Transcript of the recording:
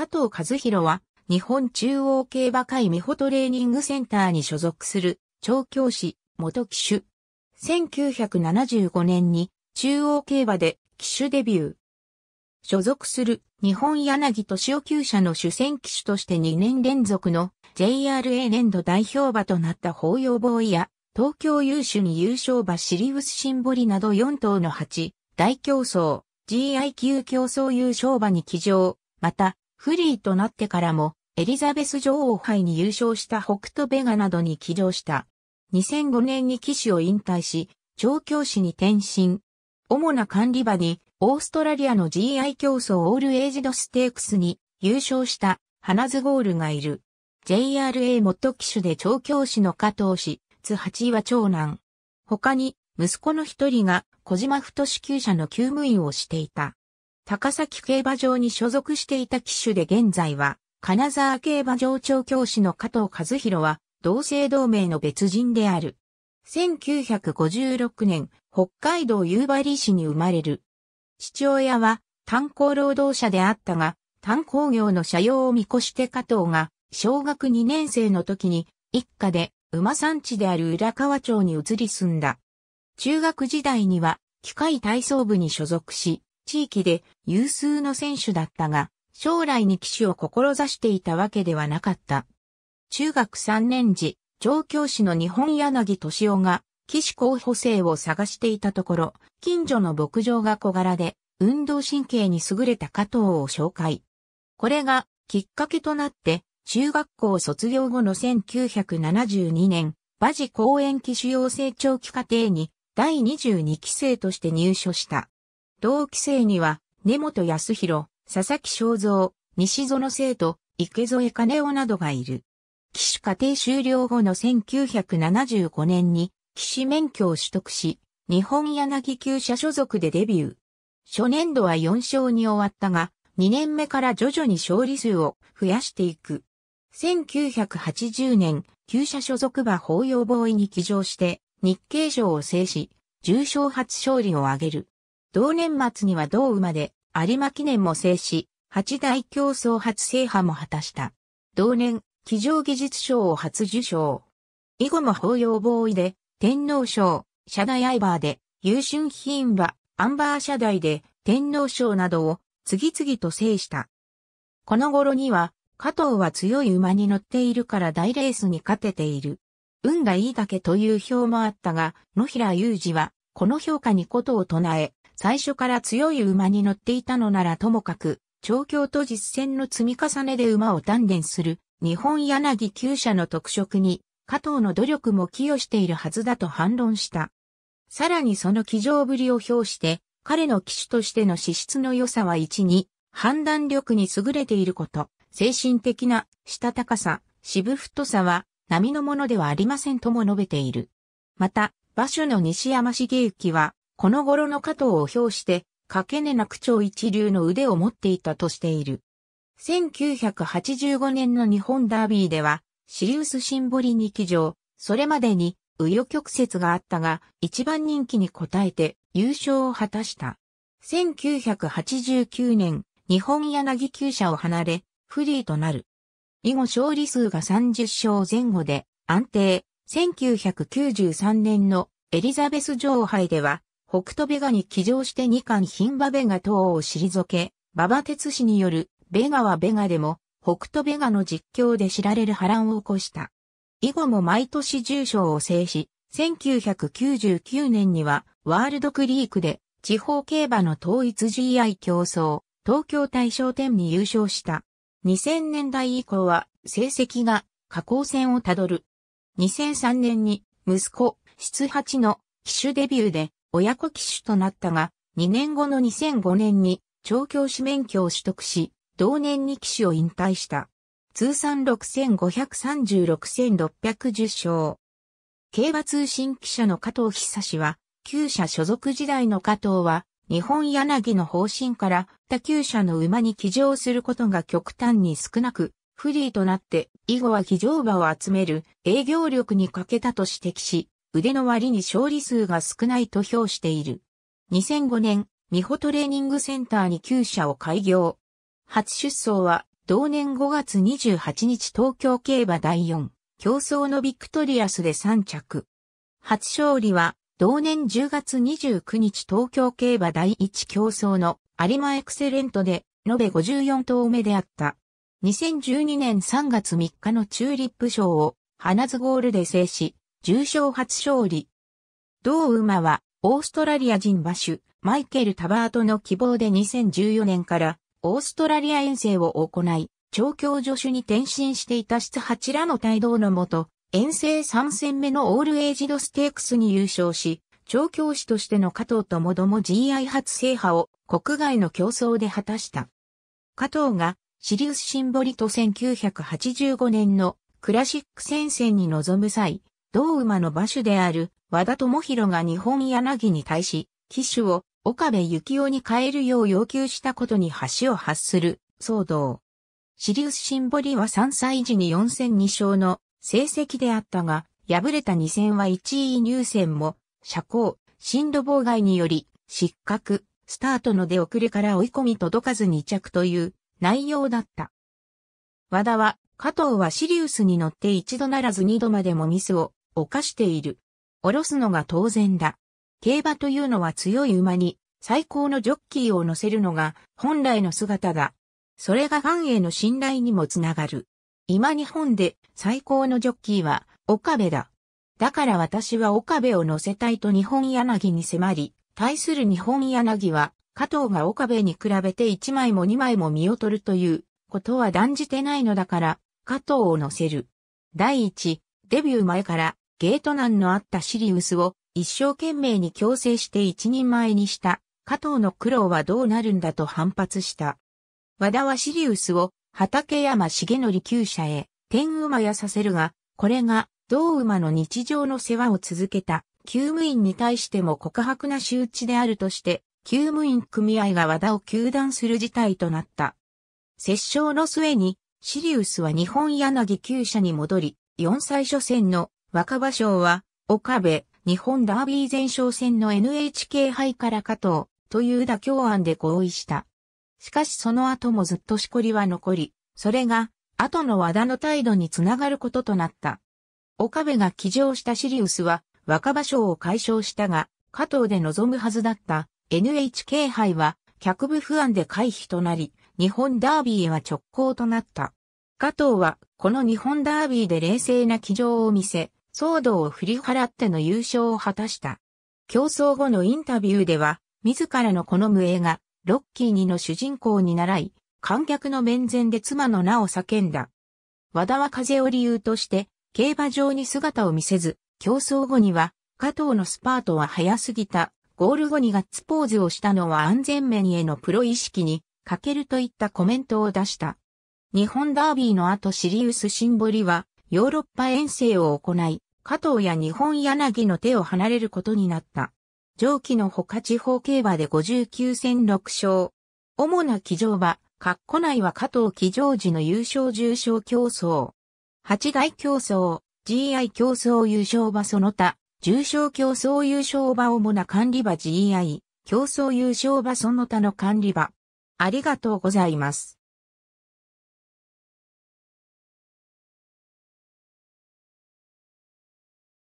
加藤和弘は、日本中央競馬会美穂トレーニングセンターに所属する、調教師、元騎手。1975年に、中央競馬で騎手デビュー。所属する日本柳敏夫厩舎の主戦騎手として2年連続の JRA 年度代表馬となった法要ボや東京優秀に優勝馬シリウスシンボリなど4頭の8大競争 g i 級競争優勝馬に騎乗、またフリーとなってからも、エリザベス女王杯に優勝した北斗ベガなどに起乗した。2005年に騎手を引退し、調教師に転身。主な管理場に、オーストラリアの GI 競争オールエイジドステークスに優勝したハナズゴールがいる。JRA 元騎手で調教師の加藤氏、津八は長男。他に、息子の一人が小島太支給者の厩務員をしていた。高崎競馬場に所属していた騎手で現在は、金沢競馬場長教師の加藤和弘は、同姓同名の別人である。1956年、北海道夕張市に生まれる。父親は炭鉱労働者であったが、炭鉱業の社用を見越して加藤が、小学2年生の時に、一家で馬産地である浦河町に移り住んだ。中学時代には、機械体操部に所属し、地域で有数の選手だったが、将来に騎手を志していたわけではなかった。中学3年時、調教師の日本柳敏夫が、騎士候補生を探していたところ、近所の牧場が小柄で、運動神経に優れた加藤を紹介。これが、きっかけとなって、中学校卒業後の1972年、馬事公園騎手養成長期課程に、第22期生として入所した。同期生には、根本康弘、佐々木正蔵、西園生徒、池添金雄などがいる。騎手家庭終了後の1975年に、騎士免許を取得し、日本柳旧社所属でデビュー。初年度は4勝に終わったが、2年目から徐々に勝利数を増やしていく。1980年、旧社所属馬法要防衛に騎乗して、日経賞を制し、重賞初勝利を挙げる。同年末には同馬で有馬記念も制し、八大競争初制覇も果たした。同年、騎乗技術賞を初受賞。以後も法要防衛で、天皇賞、社大アイバーで、優秀品馬、アンバー社大で、天皇賞などを次々と制した。この頃には、加藤は強い馬に乗っているから大レースに勝てている。運がいいだけという表もあったが、野平雄二は、この評価にことを唱え、最初から強い馬に乗っていたのならともかく、調教と実践の積み重ねで馬を鍛錬する、日本柳厩舎の特色に、加藤の努力も寄与しているはずだと反論した。さらにその騎乗ぶりを表して、彼の騎手としての資質の良さは一に、判断力に優れていること、精神的な、したたかさ、渋太さは、波のものではありませんとも述べている。また、馬主の西山茂之は、この頃の加藤を表して、かけねなく超一流の腕を持っていたとしている。1985年の日本ダービーでは、シリウスシンボリに騎乗、それまでに、紆余曲折があったが、一番人気に応えて優勝を果たした。1989年、日本柳厩舎を離れ、フリーとなる。以後勝利数が30勝前後で安定。1993年のエリザベス女王杯では北斗ベガに騎乗して2冠品馬ベガ等を退け、馬場哲氏によるベガはベガでも北斗ベガの実況で知られる波乱を起こした。以後も毎年重賞を制し、1999年にはワールドクリークで地方競馬の統一 GI 競争、東京大賞店に優勝した。2000年代以降は成績が下降線をたどる。2003年に息子、室八の騎手デビューで親子騎手となったが、2年後の2005年に調教師免許を取得し、同年に騎手を引退した。通算6536,610勝。競馬通信記者の加藤久志は、旧社所属時代の加藤は、日本柳の方針から他旧社の馬に騎乗することが極端に少なく、フリーとなって、以後は騎乗馬を集める営業力に欠けたと指摘し、腕の割に勝利数が少ないと評している。2005年、美穂トレーニングセンターに旧社を開業。初出走は、同年5月28日東京競馬第4、競争のビクトリアスで3着。初勝利は、同年10月29日東京競馬第1競争の有馬エクセレントで、延べ54頭目であった。2012年3月3日のチューリップ賞を、花津ゴールで制し、重賞初勝利。同馬は、オーストラリア人馬主、マイケル・タバートの希望で2014年から、オーストラリア遠征を行い、調教助手に転身していた室八らの帯同のもと、遠征3戦目のオールエイジドステークスに優勝し、調教師としての加藤ともども GI 初制覇を国外の競争で果たした。加藤がシリウスシンボリと1985年のクラシック戦線に臨む際、同馬の馬主である和田智弘が日本柳に対し、騎手を岡部幸雄に変えるよう要求したことに橋を発する騒動。シリウスシンボリは3歳時に4戦2勝の成績であったが、敗れた2戦は1位入選も、社交、進路妨害により、失格、スタートの出遅れから追い込み届かず2着という内容だった。和田は、加藤はシリウスに乗って一度ならず二度までもミスを犯している。おろすのが当然だ。競馬というのは強い馬に最高のジョッキーを乗せるのが本来の姿だ。それがファンへの信頼にもつながる。今日本で最高のジョッキーは岡部だ。だから私は岡部を乗せたいと日本柳に迫り、対する日本柳は加藤が岡部に比べて1枚も2枚も身を取るということは断じてないのだから、加藤を乗せる。第1、デビュー前からゲート難のあったシリウスを一生懸命に強制して一人前にした加藤の苦労はどうなるんだと反発した。和田はシリウスを畠山重則厩舎へ天馬やさせるが、これが同馬の日常の世話を続けた厩務員に対しても告白な仕打ちであるとして、厩務員組合が和田を休断する事態となった。折衝の末に、シリウスは日本柳厩舎に戻り、四歳初戦の若葉賞は、岡部、日本ダービー前哨戦の NHK 杯から加藤、という妥協案で合意した。しかしその後もずっとしこりは残り、それが、後の和田の態度につながることとなった。岡部が騎乗したシリウスは、若葉賞を解消したが、加藤で臨むはずだった NHK 杯は、客部不安で回避となり、日本ダービーへは直行となった。加藤は、この日本ダービーで冷静な騎乗を見せ、騒動を振り払っての優勝を果たした。競争後のインタビューでは、自らの好む映画、ロッキー2の主人公に習い、観客の面前で妻の名を叫んだ。和田は風を理由として、競馬場に姿を見せず、競争後には、加藤のスパートは早すぎた、ゴール後にガッツポーズをしたのは安全面へのプロ意識に、欠けるといったコメントを出した。日本ダービーの後シリウスシンボリは、ヨーロッパ遠征を行い、加藤や日本柳の手を離れることになった。上記のほか地方競馬で59戦6勝。主な騎乗馬、括弧内は加藤騎乗時の優勝重賞競争。八大競争、GI 競争優勝馬その他、重賞競争優勝馬主な管理馬 GI、競争優勝馬その他の管理馬。ありがとうございます。